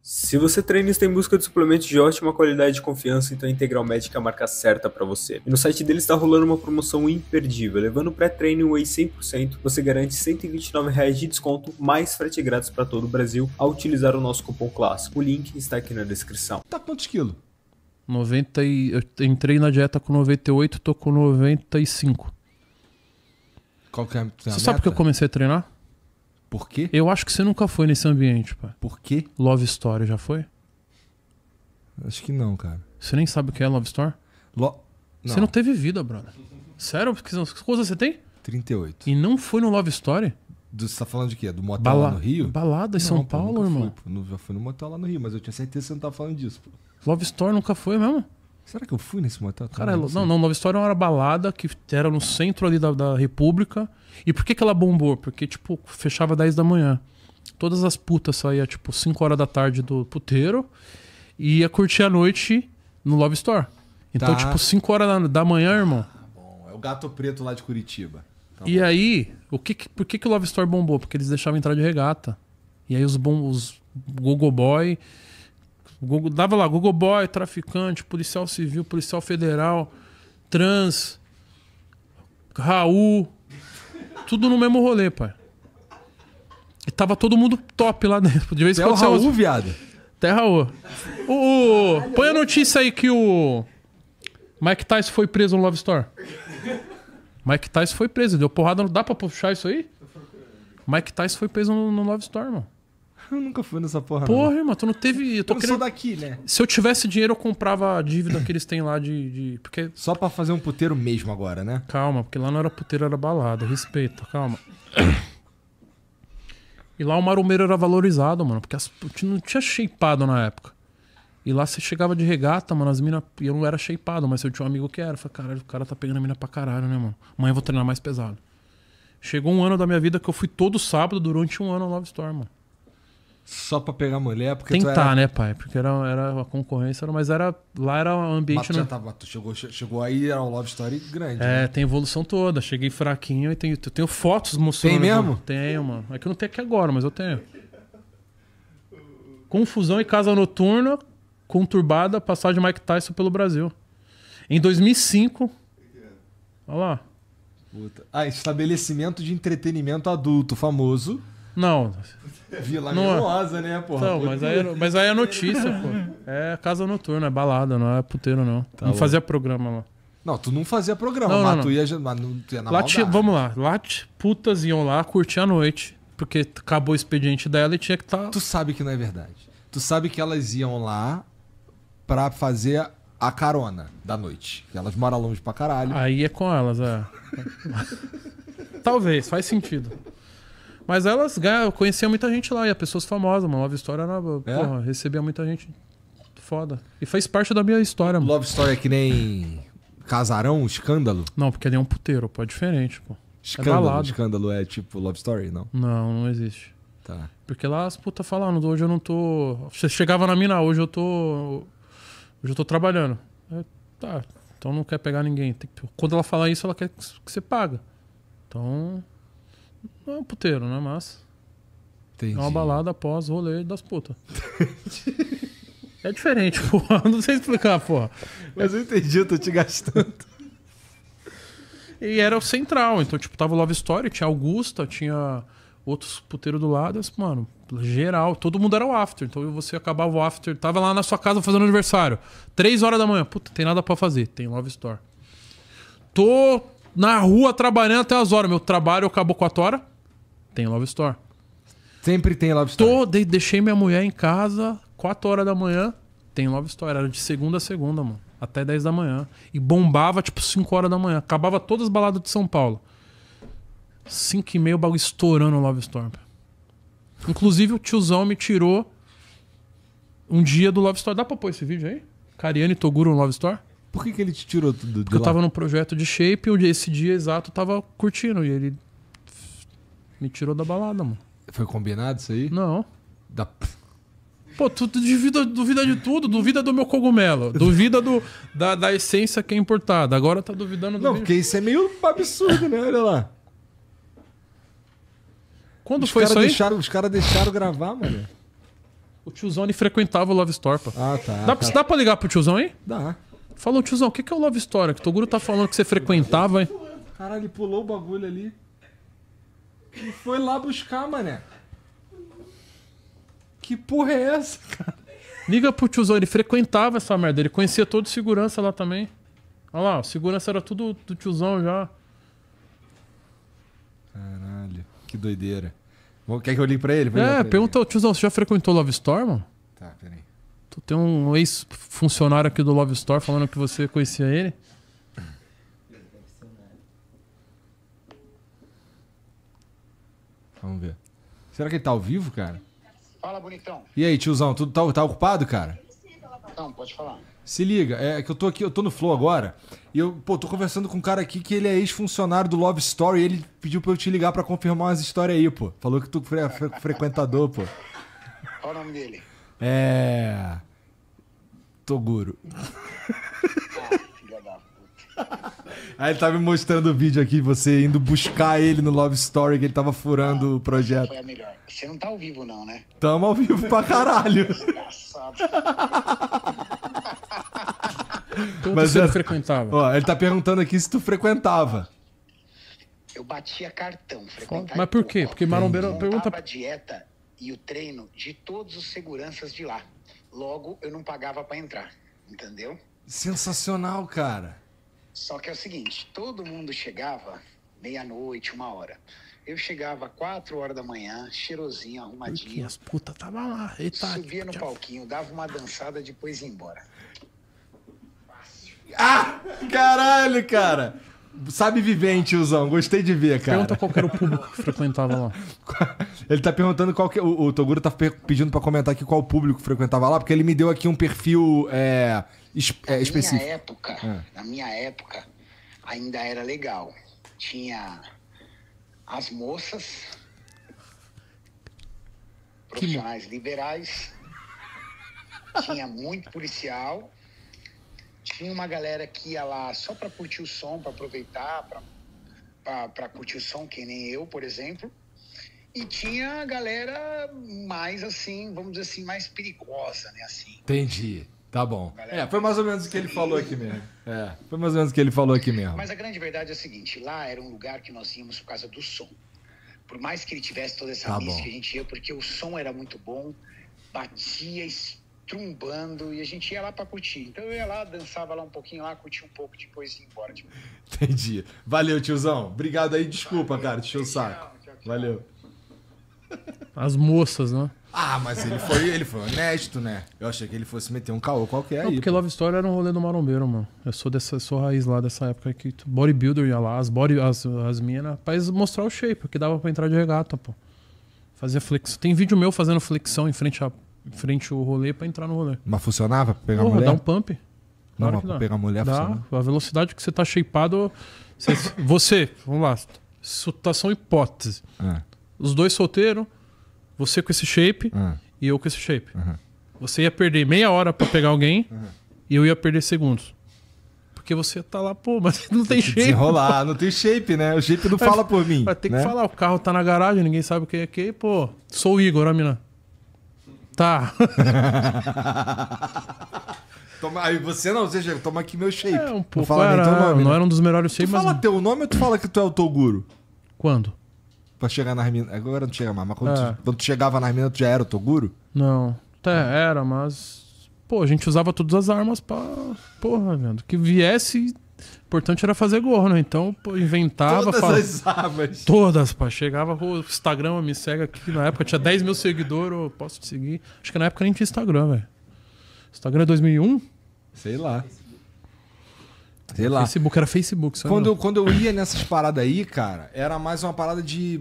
Se você é treina e está em busca de suplementos de ótima qualidade e confiança, então a Integral Médica é a marca certa para você. E no site deles está rolando uma promoção imperdível. Levando o pré-treino Whey 100%, você garante R$ 129,00 de desconto, mais frete grátis para todo o Brasil, ao utilizar o nosso cupom clássico. O link está aqui na descrição. Tá quantos quilos? 90 e... Eu entrei na dieta com 98, tô com 95. Qual que é a Você meta? sabe que eu comecei a treinar? Por quê? Eu acho que você nunca foi nesse ambiente, pai. Por quê? Love Story já foi? Acho que não, cara. Você nem sabe o que é Love Story? Lo... Não. Você não teve vida, brother. Sério? Que coisa você tem? 38. E não foi no Love Story? Do, você tá falando de quê? Do motel Bala... lá no Rio? Balada em São pô, Paulo, irmão. Fui, pô. Já fui no motel lá no Rio, mas eu tinha certeza que você não tava falando disso, pô. Love Story nunca foi mesmo? Será que eu fui nesse motel? Cara, não, não, não, Nova História era é uma balada que era no centro ali da, da República. E por que, que ela bombou? Porque, tipo, fechava 10 da manhã. Todas as putas saíam, tipo, 5 horas da tarde do puteiro e ia curtir a noite no Love Store. Então, tá. tipo, 5 horas da, da manhã, irmão. Ah, bom. É o gato preto lá de Curitiba. Tá e bom. aí, o que, por que, que o Love Store bombou? Porque eles deixavam entrar de regata. E aí os, bom, os gogoboy... Google, dava lá, Google Boy, traficante, policial civil, policial federal, trans, Raul. Tudo no mesmo rolê, pai. E tava todo mundo top lá dentro. De vez em quando. Até Raul, viado. Até Raul. O, o... Põe a notícia aí que o. Mike Tyson foi preso no Love Store. Mike Tyson foi preso, deu porrada. não Dá pra puxar isso aí? Mike Tyson foi preso no, no Love Store, mano. Eu nunca fui nessa porra. Porra, não. irmão, tu não teve. Eu, tô eu querendo... sou daqui, né? Se eu tivesse dinheiro, eu comprava a dívida que eles têm lá de. de... Porque... Só para fazer um puteiro mesmo agora, né? Calma, porque lá não era puteiro, era balada. Respeita, calma. E lá o marumeiro era valorizado, mano, porque as... não tinha shapeado na época. E lá você chegava de regata, mano, as minas. E Eu não era shapeado, mas eu tinha um amigo que era. Eu falei, caralho, o cara tá pegando a mina pra caralho, né, mano? Amanhã eu vou treinar mais pesado. Chegou um ano da minha vida que eu fui todo sábado durante um ano no Love Store, mano só pra pegar mulher, porque Tentar, era... né, pai? Porque era, era a concorrência, mas era, lá era um ambiente... Mas não... já né? tava, tu chegou, chegou aí, era um love story grande. É, né? tem evolução toda. Cheguei fraquinho e tenho, eu tenho fotos mostrando... Tem mesmo? Tenho, mano. É que eu não tenho aqui agora, mas eu tenho. Confusão e casa noturna, conturbada, passagem de Mike Tyson pelo Brasil. Em 2005... Olha lá. Puta. Ah, estabelecimento de entretenimento adulto famoso não. Vila não, Mimosa, é. né, porra? Não, mas aí, é, mas aí é notícia, pô. É casa noturna, é balada, não é puteiro, não. Tá não fazia programa lá. Não, tu não fazia programa, não, mas, não, tu ia, mas tu ia na lá Vamos lá, lá putas iam lá curtir a noite, porque acabou o expediente dela e tinha que estar... Tá... Tu sabe que não é verdade. Tu sabe que elas iam lá pra fazer a carona da noite. Que elas moram longe pra caralho. Aí é com elas, é. Talvez, faz sentido. Mas elas ganham, né, conhecia muita gente lá, e as pessoas famosas, mano. Love Story era, é? porra, recebia muita gente foda. E faz parte da minha história, mano. Love Story é que nem casarão, escândalo? Não, porque ali é um puteiro, pô, é diferente, pô. É escândalo, é escândalo é tipo Love Story, não? Não, não existe. Tá. Porque lá as putas falando, hoje eu não tô. Você chegava na mina, hoje eu tô. Hoje eu tô trabalhando. tá, então não quer pegar ninguém. Tem... Quando ela falar isso, ela quer que você paga. Então, não é um puteiro, né? massa Entendi. É uma balada após rolê das putas. é diferente, porra. Não sei explicar, porra. Mas eu entendi, eu tô te gastando. e era o central, então, tipo, tava o Love Story, tinha Augusta, tinha outros puteiros do lado. Assim, mano, geral, todo mundo era o after. Então você acabava o after, tava lá na sua casa fazendo aniversário. Três horas da manhã. Puta, tem nada para fazer. Tem Love story Tô na rua trabalhando até as horas. Meu trabalho acabou 4 horas, tem Love Store. Sempre tem Love Store. Tô, de, deixei minha mulher em casa, 4 horas da manhã, tem Love Store. Era de segunda a segunda, mano. Até 10 da manhã. E bombava tipo 5 horas da manhã. Acabava todas as baladas de São Paulo. 5 e meio, o bagulho estourando o Love Store. Inclusive, o tiozão me tirou um dia do Love Store. Dá pra pôr esse vídeo aí? Cariane Toguro no Love Store? Por que, que ele te tirou tudo de Porque lá? eu tava num projeto de shape onde esse dia exato eu tava curtindo e ele me tirou da balada, mano. Foi combinado isso aí? Não. Da... Pô, tu, duvida, duvida, de tudo, duvida do meu cogumelo, duvida do, da, da essência que é importada. Agora tá duvidando do. Não, mesmo. porque isso é meio absurdo, né? Olha lá. Quando os foi isso aí? os caras deixaram gravar, mano. O tiozão ele frequentava o Love Store, pô. Ah, tá. Dá, tá. dá pra ligar pro tiozão aí? Dá. Falou, tiozão, o que, é o Love Story? Que o Toguro tá falando que você frequentava, hein? Caralho, ele pulou o bagulho ali. E foi lá buscar, mané. Que porra é essa, cara? Liga pro tiozão, ele frequentava essa merda. Ele conhecia todo o segurança lá também. Olha lá, o segurança era tudo do tiozão já. Caralho, que doideira. Quer que eu ligue pra ele? é, pra pergunta ele. ao tiozão, você já frequentou Love Store, mano? Tem um ex-funcionário aqui do Love Store falando que você conhecia ele. Vamos ver. Será que ele tá ao vivo, cara? Fala, bonitão. E aí, tiozão, tudo tá, tá ocupado, cara? Não, pode falar. Se liga, é que eu tô aqui, eu tô no Flow agora, e eu, pô, tô conversando com um cara aqui que ele é ex-funcionário do Love Story, e ele pediu pra eu te ligar pra confirmar umas histórias aí, pô. Falou que tu é fre fre frequentador, pô. Qual o nome dele? É. Toguro. Aí ele tá me mostrando o vídeo aqui, você indo buscar ele no Love Story, que ele tava furando ah, o projeto. Foi a melhor. Você não tá ao vivo, não, né? Tamo ao vivo pra caralho. Desgraçado. Mas você frequentava. Ó, ele tá perguntando aqui se tu frequentava. Eu batia cartão, frequentava. Mas por quê? Porque marombeiro pergunta. a dieta e o treino de todos os seguranças de lá. Logo, eu não pagava para entrar, entendeu? Sensacional, cara. Só que é o seguinte, todo mundo chegava meia-noite, uma hora. Eu chegava quatro horas da manhã, cheirosinho, arrumadinho. As puta tava lá. Eita, subia no palquinho, dava uma dançada, depois ia embora. Ah, caralho, cara. Sabe viver, hein, tiozão? Gostei de ver, cara. Pergunta qual era o público que frequentava lá. Ele tá perguntando qual que. O, o Toguro tá pedindo para comentar aqui qual o público frequentava lá, porque ele me deu aqui um perfil é, es, é, específico. Minha época, é. Na minha época, ainda era legal. Tinha as moças, profissionais que... liberais, tinha muito policial tinha uma galera que ia lá só para curtir o som, para aproveitar, para curtir o som, que nem eu, por exemplo. E tinha a galera mais assim, vamos dizer assim, mais perigosa, né? Assim. Entendi. Tá bom. Galera, é, foi mais ou menos o que ele falou aqui mesmo. É, foi mais ou menos o que ele falou aqui mesmo. Mas a grande verdade é o seguinte: lá era um lugar que nós íamos por causa do som. Por mais que ele tivesse toda essa tá que a gente ia, porque o som era muito bom, batia, trumbando e a gente ia lá para curtir. Então eu ia lá, dançava lá um pouquinho lá, curtia um pouco, depois ia embora. Tipo. Entendi. Valeu, tiozão. Obrigado aí, desculpa, Valeu, cara, deixa o saco. Tchau, tchau. Valeu. As moças, né? Ah, mas ele foi, ele foi honesto, né? Eu achei que ele fosse meter um caô qualquer Não, aí. porque pô. Love Story era um rolê do marombeiro, mano. Eu sou dessa sou raiz lá dessa época que bodybuilder ia lá, as, body, as, as minas, pra mostrar o shape, porque dava pra entrar de regata, pô. Fazia flexão. Tem vídeo meu fazendo flexão em frente a frente ao rolê para entrar no rolê. Mas funcionava pra pegar Porra, mulher? dá um pump. Não, claro pra pegar mulher dá. funciona. A velocidade que você tá shapeado... Você, você vamos lá, situação tá hipótese. É. Os dois solteiros, você com esse shape é. e eu com esse shape. Uhum. Você ia perder meia hora para pegar alguém uhum. e eu ia perder segundos. Porque você tá lá, pô, mas não tem, tem shape. Enrolar, não tem shape, né? O shape não mas, fala por mim. Vai ter né? que falar, o carro tá na garagem, ninguém sabe o que é que, pô. Sou o Igor, a mina tá. Toma, aí você não, você chega, toma aqui meu shape. É, um pouco. Não, era, nome, não né? era um dos melhores shapes. fala não. teu nome ou tu fala que tu é o Toguro? Quando? Pra chegar nas minas. Agora não chega mais, mas quando, é. tu, quando tu chegava nas minas, tu já era o Toguro? Não. Até tá, era, mas. Pô, a gente usava todas as armas pra. Porra, vendo. Que viesse importante era fazer gol, né? Então, pô, inventava. Todas as abas. Todas, pá. Chegava o Instagram, me segue aqui. Na época tinha 10 mil seguidores, eu posso te seguir. Acho que na época nem tinha Instagram, velho. Instagram é 2001? Sei lá. Sei lá. Facebook era Facebook, sabe? Quando, quando eu ia nessas paradas aí, cara, era mais uma parada de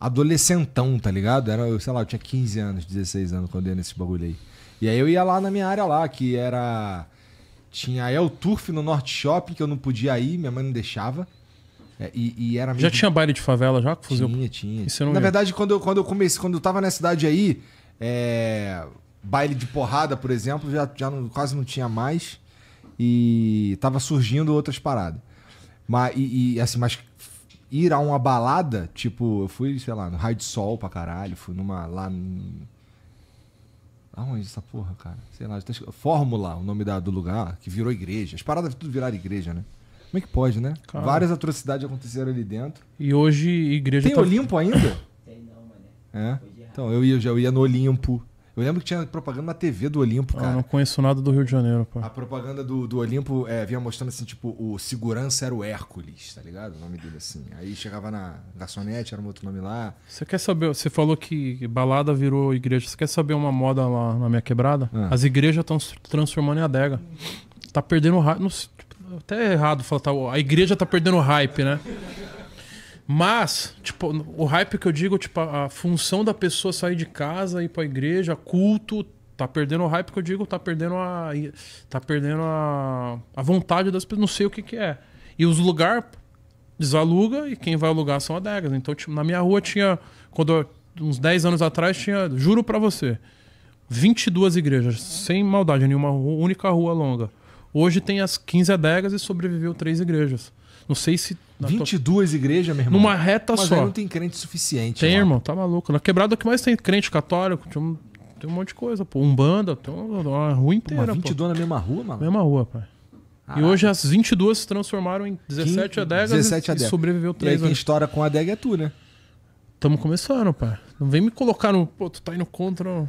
adolescentão, tá ligado? Era, sei lá, eu tinha 15 anos, 16 anos quando eu ia nesse bagulho aí. E aí eu ia lá na minha área lá, que era tinha a El Turf no Norte Shopping, que eu não podia ir, minha mãe não deixava. É, e, e, era Já tinha baile de favela já? Que fuzil? Tinha, tinha. Na ia. verdade, quando eu, quando eu comecei, quando eu tava nessa cidade aí, é... baile de porrada, por exemplo, já, já não, quase não tinha mais. E tava surgindo outras paradas. Mas, e, e, assim, mas ir a uma balada, tipo, eu fui, sei lá, no Raio de Sol pra caralho, fui numa lá. No Aonde essa porra, cara? Sei lá. Fórmula, o nome da, do lugar, ah, que virou igreja. As paradas tudo viraram igreja, né? Como é que pode, né? Várias atrocidades aconteceram ali dentro. E hoje igreja. Tem tá... Olimpo ainda? Tem não, mano. É? Então, eu ia, eu ia no Olimpo. Eu lembro que tinha propaganda na TV do Olimpo, cara. Eu não conheço nada do Rio de Janeiro, pô. A propaganda do, do Olimpo é, vinha mostrando assim, tipo, o segurança era o Hércules, tá ligado? O nome dele assim. Aí chegava na garçonete, era um outro nome lá. Você quer saber? Você falou que balada virou igreja. Você quer saber uma moda lá na minha quebrada? Ah. As igrejas estão se transformando em adega. Tá perdendo hype. Tipo, até é errado falar, tá, a igreja tá perdendo hype, né? Mas, tipo, o hype que eu digo, tipo, a, função da pessoa sair de casa, ir pra igreja, culto, tá perdendo o hype que eu digo, tá perdendo a. tá perdendo a, a vontade das pessoas, não sei o que que é. E os lugares desaluga e quem vai alugar são adegas. Então, tipo, na minha rua tinha, quando uns 10 anos atrás, tinha, juro para você, 22 igrejas, sem maldade nenhuma, única rua longa. Hoje tem as 15 adegas e sobreviveu três igrejas. Não sei se. 22 tua... igrejas, meu irmão. Numa reta Mas só. Mas não tem crente suficiente. Tem, lá. irmão, tá maluco. Na né? quebrada é o que mais tem crente católico, tem um, tem um monte de coisa, pô. Umbanda, tem uma, uma rua inteira. Pô, 22 pô. na mesma rua, mano? Mesma rua, pai. Ah, e hoje as 22 se transformaram em 17 15, adegas 17 e, adega. e sobreviveu 3 quem anos. história com adega é tu, né? Tamo começando, pai. Não vem me colocar no. Pô, tu tá indo contra.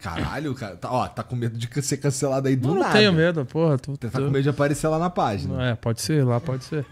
Caralho, cara. Tá, ó, tá com medo de ser cancelado aí do não, nada. Não tenho medo, porra. Tô, tá com medo de aparecer lá na página. É, pode ser, lá pode ser.